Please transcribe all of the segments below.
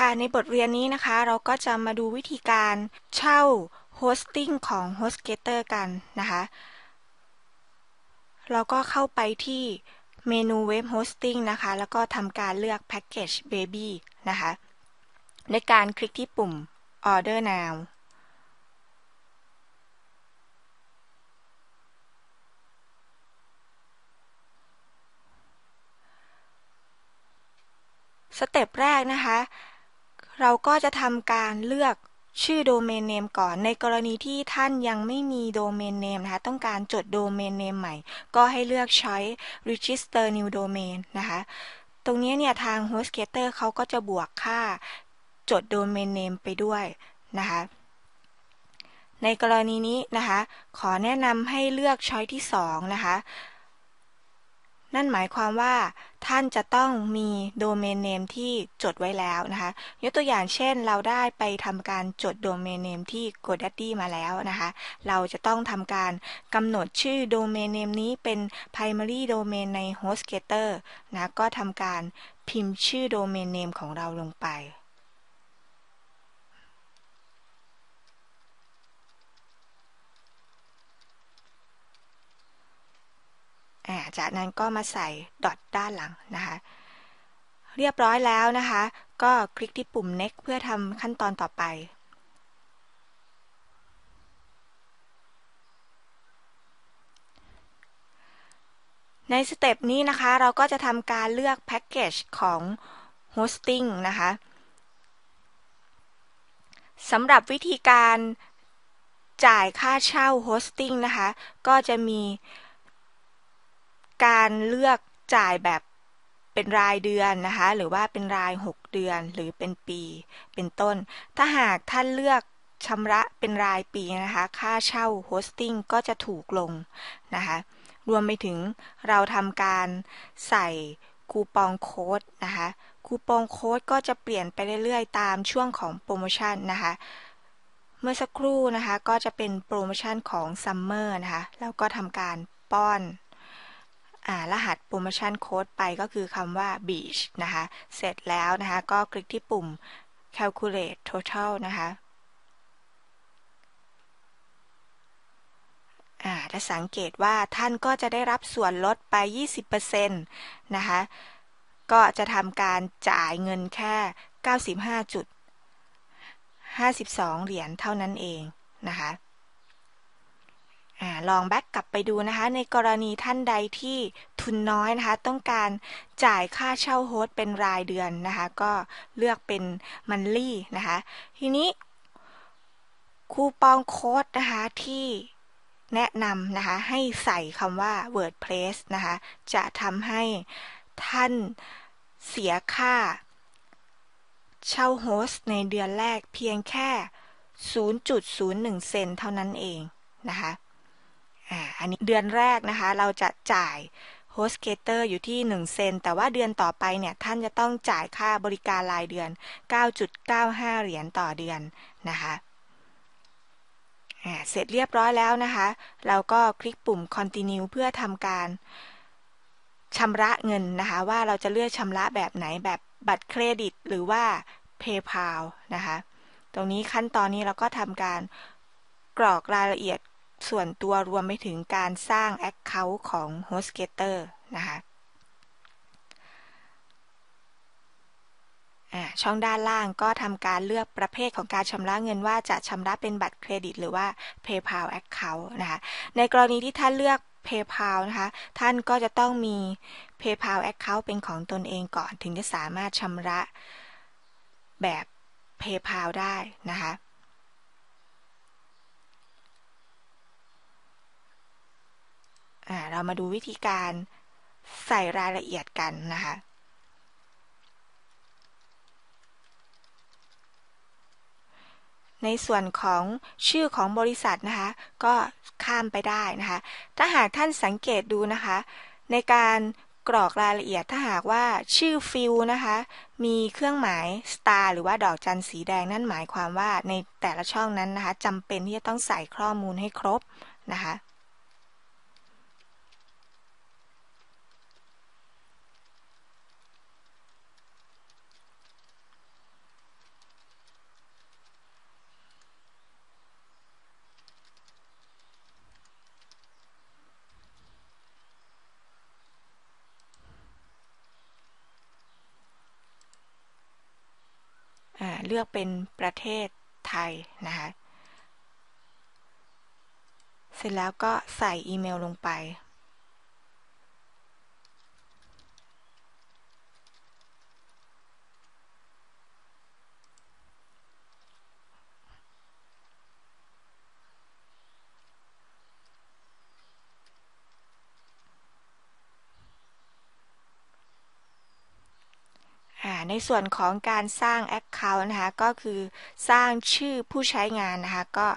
ค่ะในบทเรียนนี้นะคะเราก็จะมาดูวิธีการเช่าโฮสติ้งของ Hostgator กันนะคะ เราก็เข้าไปที่เมนูเว็บโฮสติ้งนะคะ แล้วก็ทำการเลือกแพ็กเกจ Baby นะคะ ในการคลิกที่ปุ่ม Order Now สเต็ปแรกนะคะเราก็จะทำการเลือกชื่อโดเมนเนมก่อน ในกรณีที่ท่านยังไม่มีโดเมนเนมนะคะต้องการจดโดเมนเนมใหม่ ก็ให้เลือกใช้ register new domain นะคะ ตรงนี้เนี่ยทาง hostgator เขาก็จะบวกค่าจดโดเมนเนมไปด้วยนะคะในกรณีนี้นะคะขอแนะนำให้เลือกช้อยที่ 2 นะคะนั่นหมายความว่าท่านจะต้องมีโดเมนเนมที่จดไว้แล้วนะคะยกตัวอย่างเช่นเราได้ไปทำการจดโดเมนเนมที่ GoDaddy มาแล้วนะคะเราจะต้องทำการกำหนดชื่อโดเมนเนมนี้เป็น primary domain ใน HostGator นะก็ทำการพิมพ์ชื่อโดเมนเนมของเราลงไปจากนั้นก็มาใส่ดอทด้านหลังนะคะเรียบร้อยแล้วนะคะก็คลิกที่ปุ่ม next เพื่อทำขั้นตอนต่อไป ในสเต็ปนี้นะคะเราก็จะทำการเลือกแพ็กเกจของโฮสติ้งนะคะสำหรับวิธีการจ่ายค่าเช่าโฮสติ้งนะคะก็จะมีการเลือกจ่ายแบบเป็นรายเดือนนะคะหรือว่าเป็นราย 6 เดือนหรือเป็นปี เป็นต้น ถ้าหากท่านเลือกชำระเป็นรายปีนะคะค่าเช่าโฮสติ้งก็จะถูกลงนะคะรวมไปถึงเราทำการใส่คูปองโค้ดนะคะคูปองโค้ดก็จะเปลี่ยนไปเรื่อยๆตามช่วงของโปรโมชั่นนะคะเมื่อสักครู่นะคะก็จะเป็นโปรโมชั่นของซัมเมอร์นะคะแล้วก็ทำการป้อนรหัสโปรโมชั่นโค้ดไปก็คือคำว่า beach นะคะ เสร็จแล้วนะคะ ก็คลิกที่ปุ่ม calculate total นะคะจะสังเกตว่าท่านก็จะได้รับส่วนลดไป 20%นะคะ ก็จะทำการจ่ายเงินแค่ 95.52 เหรียญเท่านั้นเองนะคะลองแบ็กกลับไปดูนะคะ ในกรณีท่านใดที่ทุนน้อยนะคะ ต้องการจ่ายค่าเช่าโฮสเป็นรายเดือนนะคะ ก็เลือกเป็นมันลี่นะคะ ทีนี้ คูปองโค้ดนะคะ ที่แนะนำนะคะ ให้ใส่คำว่า WordPress นะคะจะทำให้ท่านเสียค่าเช่าโฮสในเดือนแรกเพียงแค่ 0.01 เซนเท่านั้นเองนะคะอ่า อันนี้เดือนแรกนะคะเราจะจ่ายโฮสเกเตอร์อยู่ที่ 1 เซนแต่ว่าเดือนต่อไปเนี่ยท่านจะต้องจ่ายค่าบริการรายเดือน 9.95 เหรียญต่อเดือนนะคะเสร็จเรียบร้อยแล้วนะคะเราก็คลิกปุ่ม continue เพื่อทำการชำระเงินนะคะว่าเราจะเลือกชำระแบบไหนแบบบัตรเครดิตหรือว่า PayPal นะคะตรงนี้ขั้นตอนนี้เราก็ทำการกรอกรายละเอียดส่วนตัวรวมไปถึงการสร้าง Account ของ Hostgator นะคะช่องด้านล่างก็ทำการเลือกประเภทของการชำระเงินว่าจะชำระเป็นบัตรเครดิตหรือว่า PayPal Account นะคะ ในกรณีที่ท่านเลือก PayPal นะคะ ท่านก็จะต้องมี PayPal Account เป็นของตนเองก่อนถึงจะสามารถชำระแบบ PayPal ได้นะคะเรามาดูวิธีการใส่รายละเอียดกันนะคะ ในส่วนของชื่อของบริษัทนะคะก็ข้ามไปได้นะคะ ถ้าหากท่านสังเกตดูนะคะ ในการกรอกรายละเอียดถ้าหากว่าชื่อฟิลนะคะมีเครื่องหมายสตาร์หรือว่าดอกจันสีแดงนั่นหมายความว่าในแต่ละช่องนั้นนะคะจำเป็นที่จะต้องใส่ข้อมูลให้ครบนะคะเลือกเป็นประเทศไทยนะคะ เสร็จแล้วก็ใส่อีเมลลงไปในส่วนของการสร้าง Account นะคะก็คือสร้างชื่อผู้ใช้งานนะคะก็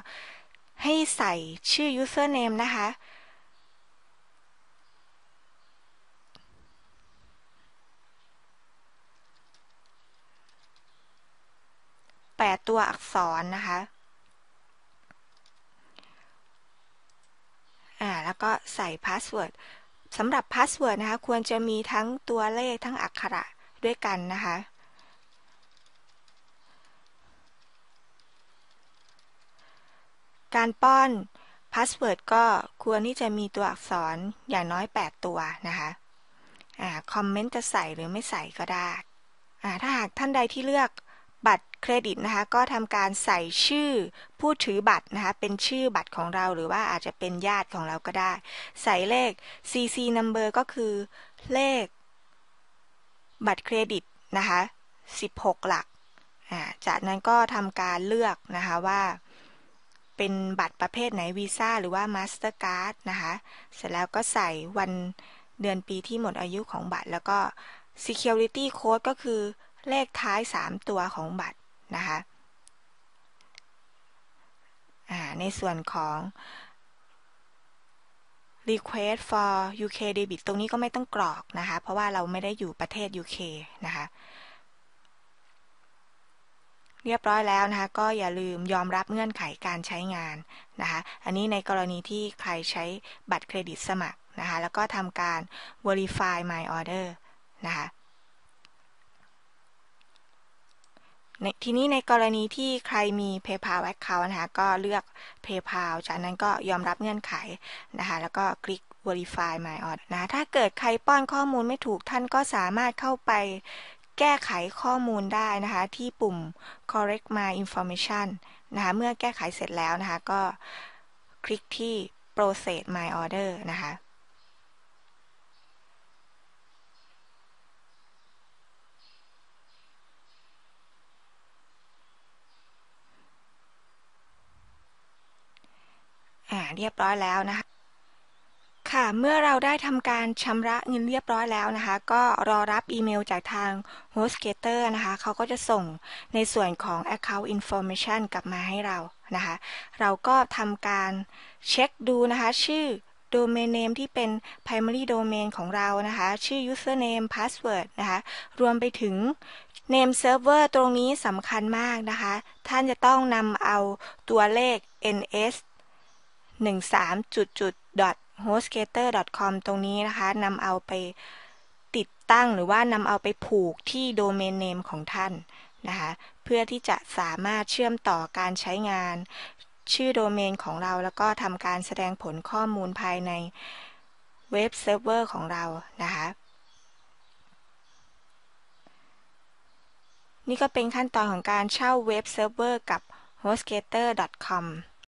ให้ใส่ชื่อ Username นะคะแปดตัวอักษรนะคะอ่าแล้วก็ใส่พาสเวิร์ดสำหรับพาสเวิร์ดนะคะควรจะมีทั้งตัวเลขทั้งอักขระด้วยกันนะคะ การป้อนพาสเวิร์ดก็ควรที่จะมีตัวอักษรอย่างน้อย 8 ตัวนะคะคอมเมนต์จะใส่หรือไม่ใส่ก็ได้ ถ้าหากท่านใดที่เลือกบัตรเครดิตนะคะ ก็ทำการใส่ชื่อผู้ถือบัตรนะคะเป็นชื่อบัตรของเราหรือว่าอาจจะเป็นญาติของเราก็ได้ ใส่เลข CC number ก็คือเลขบัตรเครดิตนะคะ16 หลัก จากนั้นก็ทำการเลือกนะคะว่าเป็นบัตรประเภทไหนวีซ่าหรือว่ามาสเตอร์การ์ดนะคะ เสร็จแล้วก็ใส่วันเดือนปีที่หมดอายุของบัตรแล้วก็ security code ก็คือเลขท้าย 3 ตัวของบัตรนะคะในส่วนของ request for UK debit ตรงนี้ก็ไม่ต้องกรอกนะคะ เพราะว่าเราไม่ได้อยู่ประเทศ UK นะคะ เรียบร้อยแล้วนะคะ ก็อย่าลืมยอมรับเงื่อนไขการใช้งาน นะคะ อันนี้ในกรณีที่ใครใช้บัตรเครดิตสมัคร นะคะ แล้วก็ทำการ verify my order นะคะทีนี้ในกรณีที่ใครมี PayPal Account นะคะก็เลือก PayPal จากนั้นก็ยอมรับเงื่อนไขนะคะแล้วก็คลิก Verify My Order นะถ้าเกิดใครป้อนข้อมูลไม่ถูก ท่านก็สามารถเข้าไปแก้ไขข้อมูลได้นะคะที่ปุ่ม correct my information นะคะเมื่อแก้ไขเสร็จแล้วนะคะก็คลิกที่ process my order นะคะเรียบร้อยแล้วนะคะ ค่ะ เมื่อเราได้ทำการชำระ เงินเรียบร้อยแล้วนะคะ ก็รอรับอีเมลจากทาง HostGator นะคะ เขาก็จะส่งในส่วนของ Account Information กลับมาให้เรานะคะ เราก็ทำการ เช็คดูนะคะ ชื่อ โดเมนเนมที่เป็น Primary Domain ของเรานะคะ ชื่อ Username Password นะคะ รวมไปถึง Name Server ตรงนี้สำคัญมากนะคะ ท่านจะต้องนำเอาตัวเลข NS 13จุดจุด .hostgator com ตรงนี้นะคะนำเอาไปติดตั้งหรือว่านำเอาไปผูกที่โดเมนเนมของท่านนะคะเพื่อที่จะสามารถเชื่อมต่อการใช้งาน ชื่อโดเมนของเราแล้วก็ทำการแสดงผลข้อมูลภายในเว็บเซิร์ฟเวอร์ของเรานะคะ นี่ก็เป็นขั้นตอนของการเช่าเว็บเซิร์ฟเวอร์กับ hostgator.com